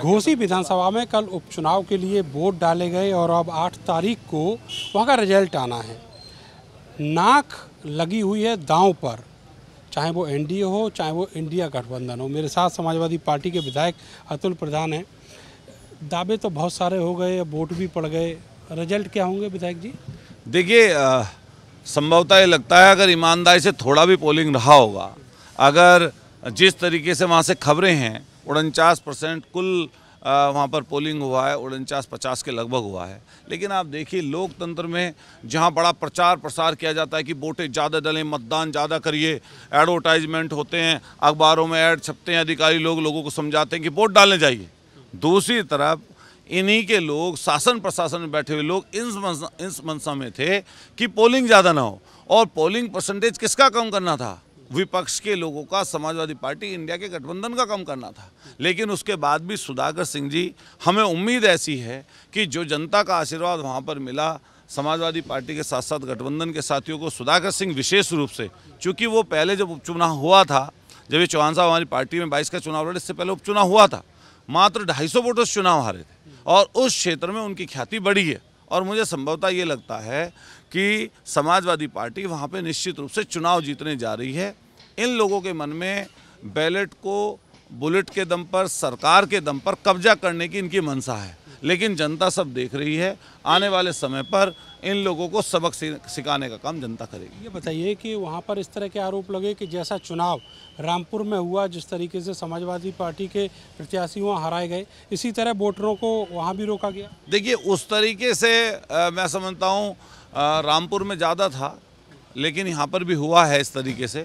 घोसी विधानसभा में कल उपचुनाव के लिए वोट डाले गए और अब आठ तारीख को वहाँ का रिजल्ट आना है नाक लगी हुई है दांव पर चाहे वो एनडीए हो चाहे वो इंडिया गठबंधन हो मेरे साथ समाजवादी पार्टी के विधायक अतुल प्रधान हैं दावे तो बहुत सारे हो गए वोट भी पड़ गए रिजल्ट क्या होंगे विधायक जी देखिए संभवतः ये लगता है अगर ईमानदारी से थोड़ा भी पोलिंग रहा होगा अगर जिस तरीके से वहाँ से खबरें हैं उनचास परसेंट कुल वहाँ पर पोलिंग हुआ है उनचास पचास के लगभग हुआ है लेकिन आप देखिए लोकतंत्र में जहाँ बड़ा प्रचार प्रसार किया जाता है कि वोटें ज़्यादा डलें मतदान ज़्यादा करिए एडवर्टाइजमेंट होते हैं अखबारों में एड छपते हैं अधिकारी लोग लोगों को समझाते हैं कि वोट डालने जाइए दूसरी तरफ इन्हीं के लोग शासन प्रशासन में बैठे हुए लोग इन इस मनसा में थे कि पोलिंग ज़्यादा ना हो और पोलिंग परसेंटेज किसका कम करना था विपक्ष के लोगों का समाजवादी पार्टी इंडिया के गठबंधन का काम करना था लेकिन उसके बाद भी सुधाकर सिंह जी हमें उम्मीद ऐसी है कि जो जनता का आशीर्वाद वहाँ पर मिला समाजवादी पार्टी के साथ साथ गठबंधन के साथियों को सुधाकर सिंह विशेष रूप से चूँकि वो पहले जब उपचुनाव हुआ था जब ये चौहान साहब हमारी पार्टी में बाईस का चुनाव लड़े इससे पहले उपचुनाव हुआ था मात्र ढाई सौ वोटर्स चुनाव हारे थे और उस क्षेत्र में उनकी ख्याति बढ़ी है और मुझे संभवतः ये लगता है कि समाजवादी पार्टी वहाँ पे निश्चित रूप से चुनाव जीतने जा रही है इन लोगों के मन में बैलेट को बुलेट के दम पर सरकार के दम पर कब्जा करने की इनकी मंशा है लेकिन जनता सब देख रही है आने वाले समय पर इन लोगों को सबक सिखाने का काम जनता करेगी ये बताइए कि वहाँ पर इस तरह के आरोप लगे कि जैसा चुनाव रामपुर में हुआ जिस तरीके से समाजवादी पार्टी के प्रत्याशी वहाँ हराए गए इसी तरह वोटरों को वहाँ भी रोका गया देखिए उस तरीके से आ, मैं समझता हूँ रामपुर में ज़्यादा था लेकिन यहाँ पर भी हुआ है इस तरीके से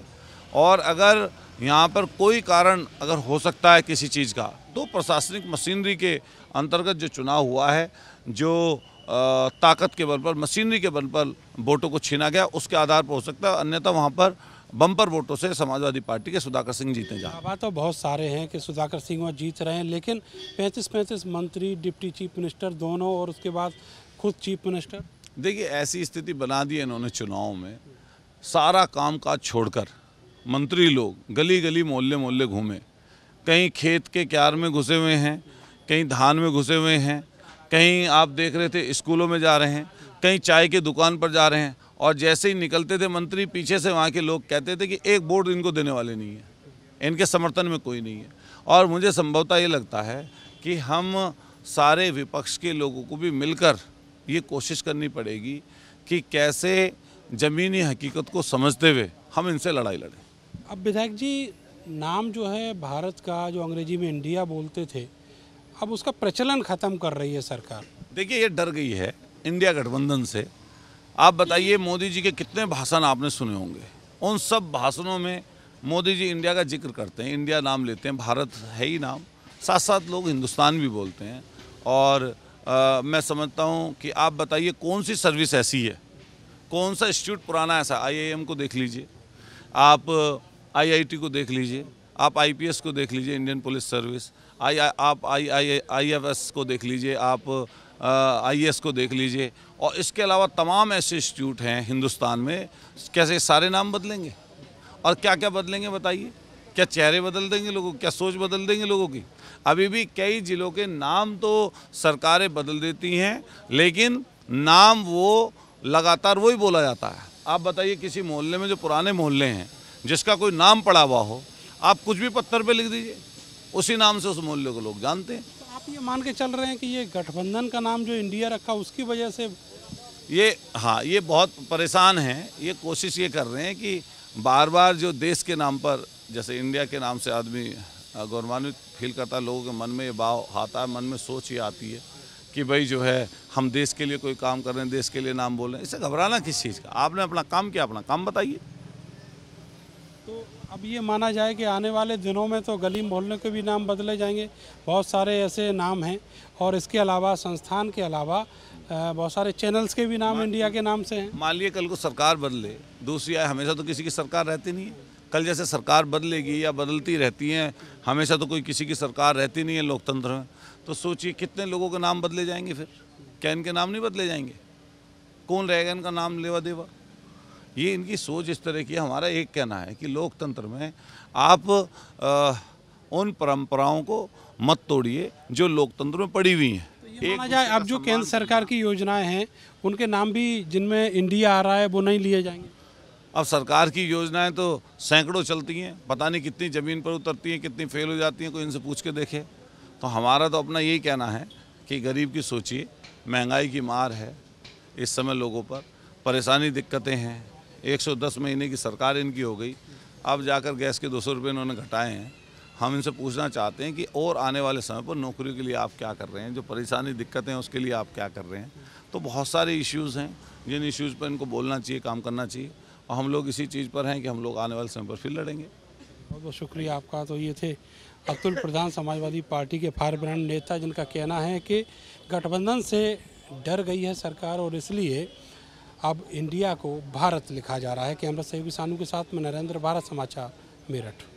और अगर यहाँ पर कोई कारण अगर हो सकता है किसी चीज़ का तो प्रशासनिक मशीनरी के अंतर्गत जो चुनाव हुआ है जो आ, ताकत के बल पर मशीनरी के बल पर वोटों को छीना गया उसके आधार पर हो सकता है अन्यथा वहाँ पर बम्पर वोटों से समाजवादी पार्टी के सुधाकर सिंह जीते जा दावा तो बहुत सारे हैं कि सुधाकर सिंह वहाँ जीत रहे हैं लेकिन पैंतीस पैंतीस मंत्री डिप्टी चीफ मिनिस्टर दोनों और उसके बाद खुद चीफ मिनिस्टर देखिए ऐसी स्थिति बना दी इन्होंने चुनाव में सारा काम काज छोड़कर मंत्री लोग गली गली मोहल्ले मोहल्ले घूमें कहीं खेत के क्यार में घुसे हुए हैं कहीं धान में घुसे हुए हैं कहीं आप देख रहे थे स्कूलों में जा रहे हैं कहीं चाय की दुकान पर जा रहे हैं और जैसे ही निकलते थे मंत्री पीछे से वहाँ के लोग कहते थे कि एक वोट इनको देने वाले नहीं है इनके समर्थन में कोई नहीं है और मुझे संभवतः ये लगता है कि हम सारे विपक्ष के लोगों को भी मिलकर ये कोशिश करनी पड़ेगी कि कैसे ज़मीनी हकीकत को समझते हुए हम इनसे लड़ाई लड़ें अब विधायक जी नाम जो है भारत का जो अंग्रेजी में इंडिया बोलते थे अब उसका प्रचलन ख़त्म कर रही है सरकार देखिए ये डर गई है इंडिया गठबंधन से आप बताइए मोदी जी के कितने भाषण आपने सुने होंगे उन सब भाषणों में मोदी जी इंडिया का जिक्र करते हैं इंडिया नाम लेते हैं भारत है ही नाम साथ साथ लोग हिंदुस्तान भी बोलते हैं और आ, मैं समझता हूँ कि आप बताइए कौन सी सर्विस ऐसी है कौन सा इंस्टीट्यूट पुराना ऐसा आई को देख लीजिए आप आईआईटी को देख लीजिए आप आईपीएस को देख लीजिए इंडियन पुलिस सर्विस आई आप आई आई एस को देख लीजिए आप एस को देख लीजिए और इसके अलावा तमाम ऐसे इंस्टीट्यूट हैं हिंदुस्तान में कैसे सारे नाम बदलेंगे और क्या क्या बदलेंगे बताइए क्या चेहरे बदल देंगे लोगों क्या सोच बदल देंगे लोगों की अभी भी कई ज़िलों के नाम तो सरकारें बदल देती हैं लेकिन नाम वो लगातार वही बोला जाता है आप बताइए किसी मोहल्ले में जो पुराने मोहल्ले हैं जिसका कोई नाम पड़ा हुआ हो आप कुछ भी पत्थर पे लिख दीजिए उसी नाम से उस मूल्य को लोग जानते हैं तो आप ये मान के चल रहे हैं कि ये गठबंधन का नाम जो इंडिया रखा उसकी वजह से ये हाँ ये बहुत परेशान हैं ये कोशिश ये कर रहे हैं कि बार बार जो देश के नाम पर जैसे इंडिया के नाम से आदमी गौरवान्वित फील करता है लोगों के मन में ये भाव आता है मन में सोच ही आती है कि भाई जो है हम देश के लिए कोई काम कर रहे हैं देश के लिए नाम बोल रहे हैं इससे घबराना किस चीज़ का आपने अपना काम किया अपना काम बताइए तो अब ये माना जाए कि आने वाले दिनों में तो गली मोहल्ले के भी नाम बदले जाएंगे बहुत सारे ऐसे नाम हैं और इसके अलावा संस्थान के अलावा बहुत सारे चैनल्स के भी नाम इंडिया के नाम से हैं मान लीजिए कल को सरकार बदले दूसरी आए हमेशा तो किसी की सरकार रहती नहीं है कल जैसे सरकार बदलेगी या बदलती रहती हैं हमेशा तो कोई किसी की सरकार रहती नहीं है लोकतंत्र में तो सोचिए कितने लोगों के नाम बदले जाएंगे फिर क्या इनके नाम नहीं बदले जाएंगे कौन रहेगा इनका नाम लेवा देवा ये इनकी सोच इस तरह की हमारा एक कहना है कि लोकतंत्र में आप आ, उन परंपराओं को मत तोड़िए जो लोकतंत्र में पड़ी हुई हैं तो माना जाए अब जो केंद्र सरकार की योजनाएं हैं उनके नाम भी जिनमें इंडिया आ रहा है वो नहीं लिए जाएंगे अब सरकार की योजनाएं तो सैकड़ों चलती हैं पता नहीं कितनी ज़मीन पर उतरती हैं कितनी फेल हो जाती हैं कोई इनसे पूछ के देखे तो हमारा तो अपना यही कहना है कि गरीब की सोचिए महंगाई की मार है इस समय लोगों पर परेशानी दिक्कतें हैं 110 महीने की सरकार इनकी हो गई अब जाकर गैस के दो सौ रुपये इन्होंने घटाए हैं हम इनसे पूछना चाहते हैं कि और आने वाले समय पर नौकरियों के लिए आप क्या कर रहे हैं जो परेशानी दिक्कतें हैं उसके लिए आप क्या कर रहे हैं तो बहुत सारे इश्यूज़ हैं जिन इश्यूज़ पर इनको बोलना चाहिए काम करना चाहिए और हम लोग इसी चीज़ पर हैं कि हम लोग आने वाले समय पर फिर लड़ेंगे बहुत बहुत शुक्रिया आपका तो ये थे अब्दुल प्रधान समाजवादी पार्टी के फायर ब्रांड नेता जिनका कहना है कि गठबंधन से डर गई है सरकार और इसलिए अब इंडिया को भारत लिखा जा रहा है कैमरा सहयोगी सानू के साथ में नरेंद्र भारत समाचार मेरठ